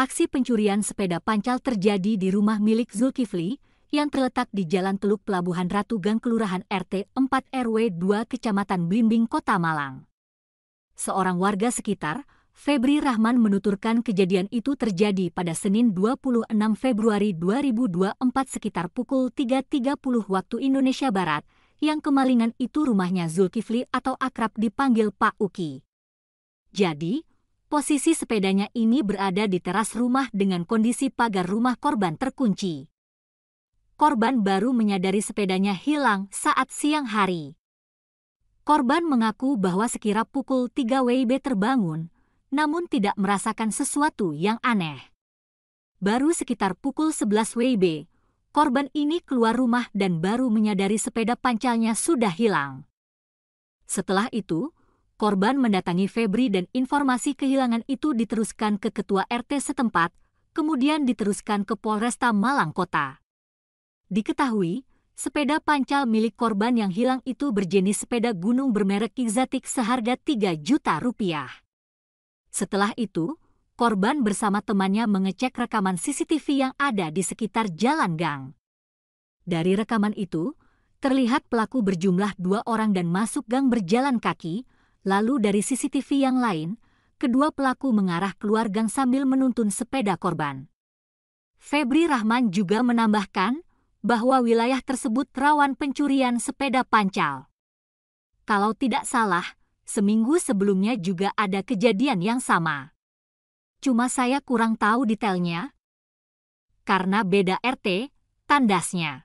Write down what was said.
Aksi pencurian sepeda pancal terjadi di rumah milik Zulkifli yang terletak di Jalan Teluk Pelabuhan Ratu Gang Kelurahan RT 4 RW 2 Kecamatan Blimbing, Kota Malang. Seorang warga sekitar, Febri Rahman menuturkan kejadian itu terjadi pada Senin 26 Februari 2024 sekitar pukul 3.30 waktu Indonesia Barat, yang kemalingan itu rumahnya Zulkifli atau akrab dipanggil Pak Uki. Jadi, posisi sepedanya ini berada di teras rumah dengan kondisi pagar rumah korban terkunci. Korban baru menyadari sepedanya hilang saat siang hari. Korban mengaku bahwa sekira pukul 3 WIB terbangun, namun tidak merasakan sesuatu yang aneh. Baru sekitar pukul 11 WIB, korban ini keluar rumah dan baru menyadari sepeda pancalnya sudah hilang. Setelah itu, korban mendatangi Febri dan informasi kehilangan itu diteruskan ke ketua RT setempat, kemudian diteruskan ke Polresta Malang Kota. Diketahui, sepeda pancal milik korban yang hilang itu berjenis sepeda gunung bermerek Kizatik seharga 3 juta rupiah. Setelah itu, korban bersama temannya mengecek rekaman CCTV yang ada di sekitar jalan gang. Dari rekaman itu, terlihat pelaku berjumlah dua orang dan masuk gang berjalan kaki, Lalu dari CCTV yang lain, kedua pelaku mengarah keluar gang sambil menuntun sepeda korban. Febri Rahman juga menambahkan bahwa wilayah tersebut rawan pencurian sepeda pancal. Kalau tidak salah, seminggu sebelumnya juga ada kejadian yang sama. Cuma saya kurang tahu detailnya. Karena beda RT, tandasnya.